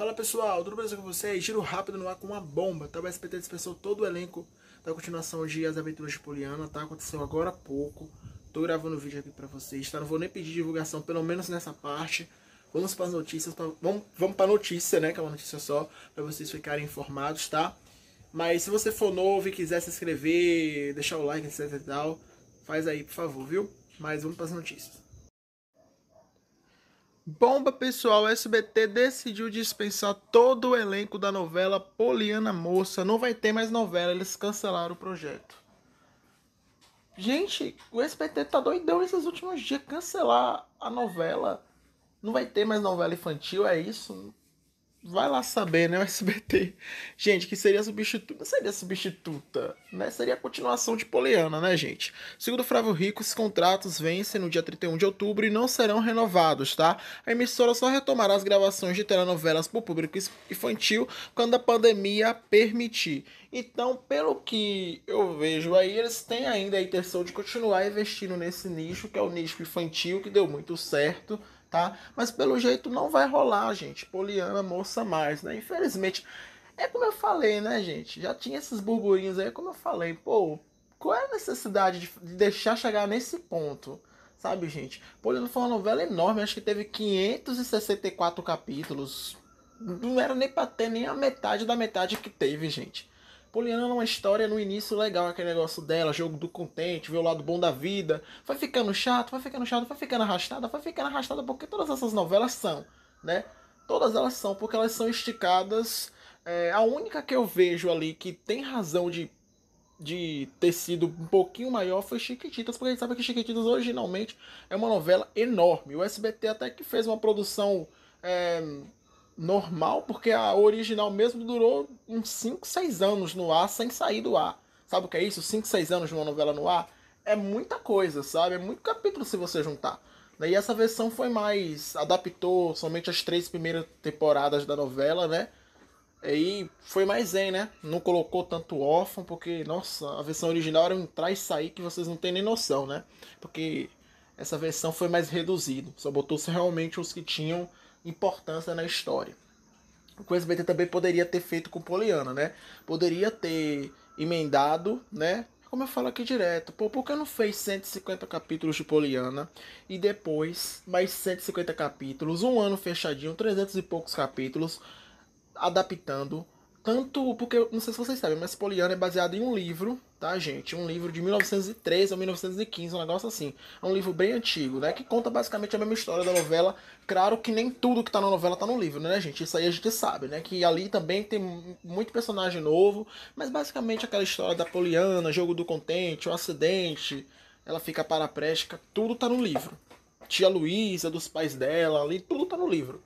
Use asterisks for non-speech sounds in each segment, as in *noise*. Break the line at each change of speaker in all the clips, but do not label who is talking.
Fala pessoal, tudo bem com vocês? Giro rápido no ar com uma bomba, tá? O SPT dispensou todo o elenco da continuação de As Aventuras de Poliana, tá? Aconteceu agora há pouco. Tô gravando o vídeo aqui pra vocês, tá? Não vou nem pedir divulgação, pelo menos nessa parte. Vamos para as notícias, pra... vamos, vamos pra notícia, né? Que é uma notícia só, pra vocês ficarem informados, tá? Mas se você for novo e quiser se inscrever, deixar o like, etc e tal, faz aí, por favor, viu? Mas vamos para as notícias. Bomba pessoal, SBT decidiu dispensar todo o elenco da novela Poliana Moça. Não vai ter mais novela, eles cancelaram o projeto. Gente, o SBT tá doidão esses últimos dias. Cancelar a novela. Não vai ter mais novela infantil, é isso? vai lá saber, né? O SBT. Gente, que seria substituta. Seria substituta, né? Seria a continuação de Poliana, né, gente? Segundo Flávio Rico, os contratos vencem no dia 31 de outubro e não serão renovados, tá? A emissora só retomará as gravações de telenovelas para o público infantil quando a pandemia permitir. Então, pelo que eu vejo aí, eles têm ainda a intenção de continuar investindo nesse nicho, que é o nicho infantil, que deu muito certo tá? Mas pelo jeito não vai rolar, gente. Poliana, moça mais, né? Infelizmente, é como eu falei, né, gente? Já tinha esses burburinhos aí, é como eu falei, pô, qual é a necessidade de deixar chegar nesse ponto? Sabe, gente? Poliana foi uma novela enorme, acho que teve 564 capítulos. Não era nem pra ter nem a metade da metade que teve, gente. Poliana é uma história no início legal, aquele negócio dela, jogo do contente, ver o lado bom da vida. Vai ficando chato, vai ficando chato, vai ficando arrastada, vai ficando arrastada, porque todas essas novelas são, né? Todas elas são, porque elas são esticadas. É, a única que eu vejo ali que tem razão de, de ter sido um pouquinho maior foi Chiquititas, porque a gente sabe que Chiquititas originalmente é uma novela enorme. O SBT até que fez uma produção. É, normal, porque a original mesmo durou uns 5, 6 anos no ar sem sair do ar. Sabe o que é isso? 5, 6 anos de uma novela no ar é muita coisa, sabe? É muito capítulo se você juntar. Né? E essa versão foi mais. adaptou somente as três primeiras temporadas da novela, né? E foi mais em né? Não colocou tanto órfão, porque, nossa, a versão original era um entrar e sair que vocês não têm nem noção, né? Porque essa versão foi mais reduzido. Só botou-se realmente os que tinham importância na história. O que o SBT também poderia ter feito com Poliana, né? Poderia ter emendado, né? Como eu falo aqui direto, pô, por que não fez 150 capítulos de Poliana e depois mais 150 capítulos, um ano fechadinho, 300 e poucos capítulos, adaptando tanto porque não sei se vocês sabem, mas Poliana é baseado em um livro, tá, gente? Um livro de 1903 ou 1915, um negócio assim. É um livro bem antigo, né? Que conta basicamente a mesma história da novela. Claro que nem tudo que tá na novela tá no livro, né, gente? Isso aí a gente sabe, né? Que ali também tem muito personagem novo, mas basicamente aquela história da Poliana, jogo do contente, o acidente, ela fica paraprética, tudo tá no livro. Tia Luísa, dos pais dela, ali, tudo tá no livro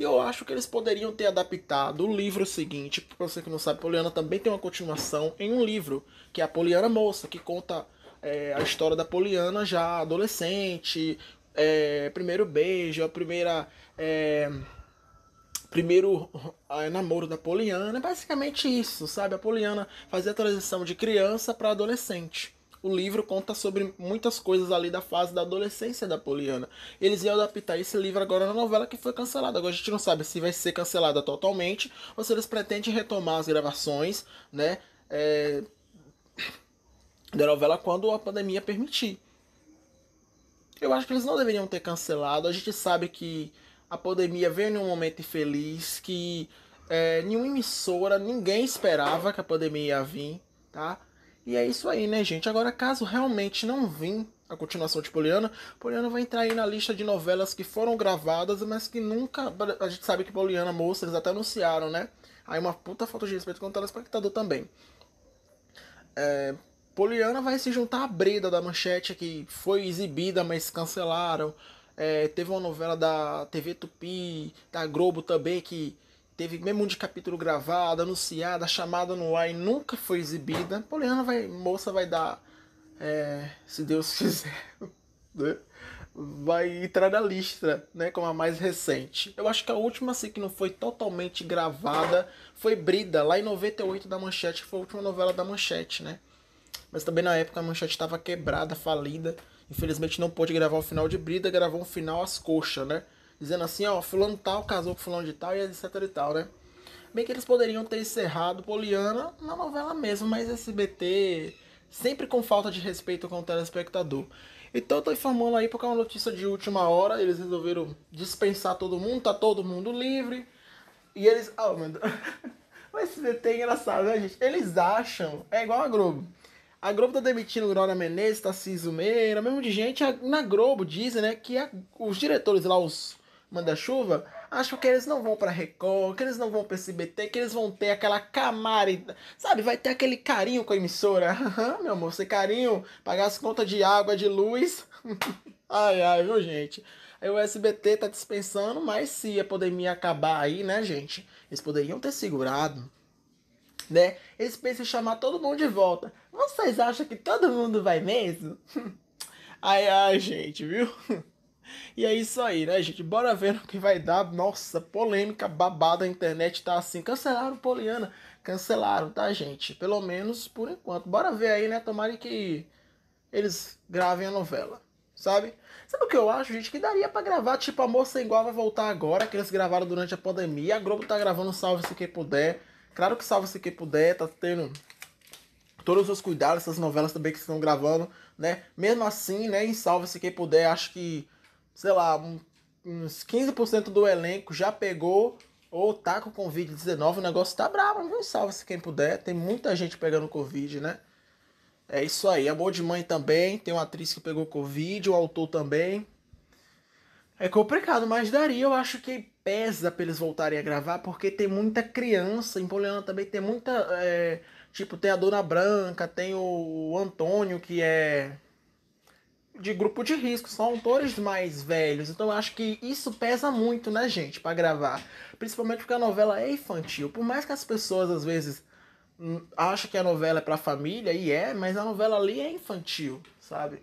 e eu acho que eles poderiam ter adaptado o livro seguinte, para você que não sabe, Poliana também tem uma continuação em um livro, que é a Poliana Moça, que conta é, a história da Poliana já adolescente, é, primeiro beijo, a primeira. É, primeiro é, namoro da Poliana, é basicamente isso, sabe? A Poliana fazia a transição de criança para adolescente. O livro conta sobre muitas coisas ali da fase da adolescência da Poliana. Eles iam adaptar esse livro agora na novela que foi cancelada. Agora a gente não sabe se vai ser cancelada totalmente ou se eles pretendem retomar as gravações, né? É, da novela quando a pandemia permitir. Eu acho que eles não deveriam ter cancelado. A gente sabe que a pandemia veio num momento infeliz, que é, nenhuma emissora, ninguém esperava que a pandemia ia vir, tá? E é isso aí, né, gente? Agora, caso realmente não vim a continuação de Poliana, Poliana vai entrar aí na lista de novelas que foram gravadas, mas que nunca. A gente sabe que Poliana Moça, eles até anunciaram, né? Aí uma puta falta de respeito com o telespectador também. É, Poliana vai se juntar à Breda da Manchete, que foi exibida, mas cancelaram. É, teve uma novela da TV Tupi, da Globo também, que teve mesmo de capítulo gravado, anunciada, chamada no ar e nunca foi exibida. Poliana vai, moça vai dar, é, se Deus *laughs* quiser, né? vai entrar na lista, né, como a mais recente. Eu acho que a última assim que não foi totalmente gravada foi Brida, lá em 98 da Manchete, que foi a última novela da Manchete, né? Mas também na época a Manchete estava quebrada, falida. Infelizmente não pôde gravar o final de Brida, gravou um final às coxas, né? dizendo assim, ó, fulano tal casou com fulano de tal e etc e tal, né? Bem que eles poderiam ter encerrado Poliana na novela mesmo, mas SBT sempre com falta de respeito com o telespectador. Então eu tô informando aí porque é uma notícia de última hora, eles resolveram dispensar todo mundo, tá todo mundo livre. E eles. Ah, oh, meu Deus. *laughs* O SBT é engraçado, né, gente? Eles acham. É igual a Globo. A Globo tá demitindo Glória Menezes, Tarcísio Meira, mesmo de gente. Na Globo dizem, né, que a, os diretores lá, os manda-chuva, acham que eles não vão para Record, que eles não vão para SBT, que eles vão ter aquela camarada. sabe? Vai ter aquele carinho com a emissora. *laughs* Meu amor, você carinho, pagar as contas de água, de luz. *laughs* ai, ai, viu, gente? Aí o SBT tá dispensando, mas se a pandemia acabar aí, né, gente? Eles poderiam ter segurado. Né? Eles pensam em chamar todo mundo de volta. Vocês acham que todo mundo vai mesmo? *laughs* ai, ai, gente, viu? E é isso aí, né, gente? Bora ver no que vai dar. Nossa, polêmica babada, a internet tá assim. Cancelaram Poliana. Cancelaram, tá, gente? Pelo menos por enquanto. Bora ver aí, né? Tomara que eles gravem a novela. Sabe? Sabe o que eu acho, gente? Que daria para gravar, tipo, a moça igual vai voltar agora, que eles gravaram durante a pandemia. A Globo tá gravando Salve-se Quem Puder. Claro que Salve-se Quem Puder, tá tendo todos os cuidados, essas novelas também que estão gravando, né? Mesmo assim, né, em Salve-se Quem Puder, acho que sei lá, uns 15% do elenco já pegou ou tá com Covid-19, o negócio tá bravo, não salva se quem puder. Tem muita gente pegando Covid, né? É isso aí. Amor de Mãe também. Tem uma atriz que pegou Covid, o autor também. É complicado, mas daria. Eu acho que pesa pra eles voltarem a gravar, porque tem muita criança. Em Poliana também tem muita. É, tipo, tem a Dona Branca, tem o Antônio, que é de grupo de risco, são autores mais velhos. Então eu acho que isso pesa muito na né, gente para gravar. Principalmente porque a novela é infantil. Por mais que as pessoas às vezes hum, acha que a novela é pra família, e é, mas a novela ali é infantil, sabe?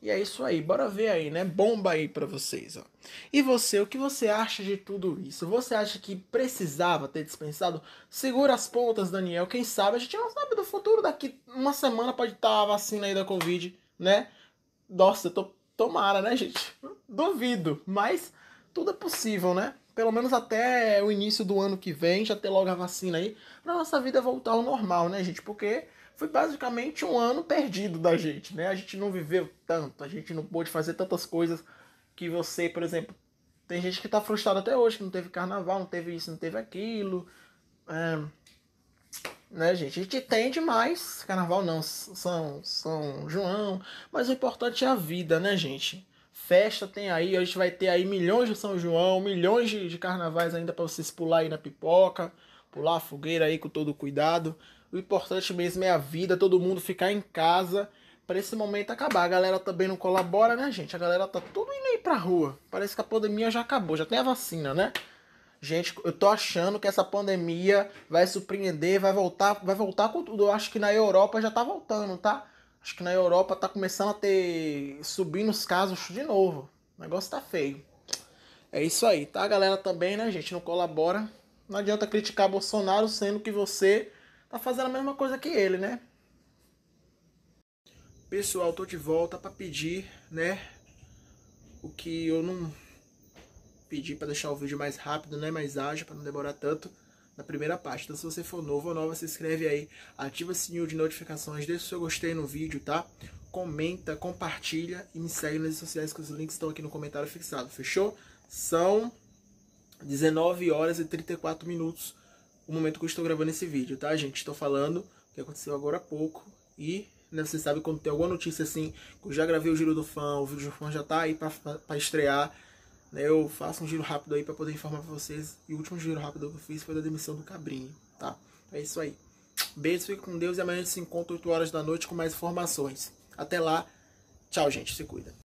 E é isso aí, bora ver aí, né? Bomba aí pra vocês, ó. E você, o que você acha de tudo isso? Você acha que precisava ter dispensado? Segura as pontas, Daniel. Quem sabe? A gente não sabe do futuro. Daqui uma semana pode estar tá a vacina aí da Covid, né? Nossa, tô, tomara, né, gente? Duvido, mas tudo é possível, né? Pelo menos até o início do ano que vem, já ter logo a vacina aí, pra nossa vida voltar ao normal, né, gente? Porque foi basicamente um ano perdido da gente, né? A gente não viveu tanto, a gente não pôde fazer tantas coisas que você, por exemplo, tem gente que tá frustrada até hoje, que não teve carnaval, não teve isso, não teve aquilo. É, né, gente? A gente tem demais. Carnaval não, São, São João. Mas o importante é a vida, né, gente? Festa tem aí, a gente vai ter aí milhões de São João, milhões de, de carnavais ainda para vocês pular aí na pipoca, pular a fogueira aí com todo cuidado. O importante mesmo é a vida, todo mundo ficar em casa para esse momento acabar. A galera também não colabora, né, gente? A galera tá tudo indo aí pra rua. Parece que a pandemia já acabou, já tem a vacina, né? Gente, eu tô achando que essa pandemia vai surpreender, vai voltar, vai voltar com tudo. Eu acho que na Europa já tá voltando, tá? Acho que na Europa tá começando a ter subindo os casos de novo. O negócio tá feio. É isso aí, tá, galera? Também, né, gente? Não colabora. Não adianta criticar Bolsonaro sendo que você tá fazendo a mesma coisa que ele, né? Pessoal, tô de volta para pedir, né? O que eu não pedi para deixar o vídeo mais rápido, né, mais ágil, para não demorar tanto na primeira parte. Então se você for novo ou nova, se inscreve aí, ativa o sininho de notificações, deixa o seu gostei no vídeo, tá? Comenta, compartilha e me segue nas redes sociais que os links estão aqui no comentário fixado, fechou? São 19 horas e 34 minutos o momento que eu estou gravando esse vídeo, tá, gente? Estou falando o que aconteceu agora há pouco e né, você sabe quando tem alguma notícia assim, que eu já gravei o Giro do Fã, o Vídeo do Fã já tá aí para estrear, né, eu faço um giro rápido aí para poder informar pra vocês. E o último giro rápido que eu fiz foi da demissão do Cabrinho, tá? É isso aí. Beijo, fique com Deus e amanhã a gente se encontra 8 horas da noite com mais informações. Até lá. Tchau, gente. Se cuida.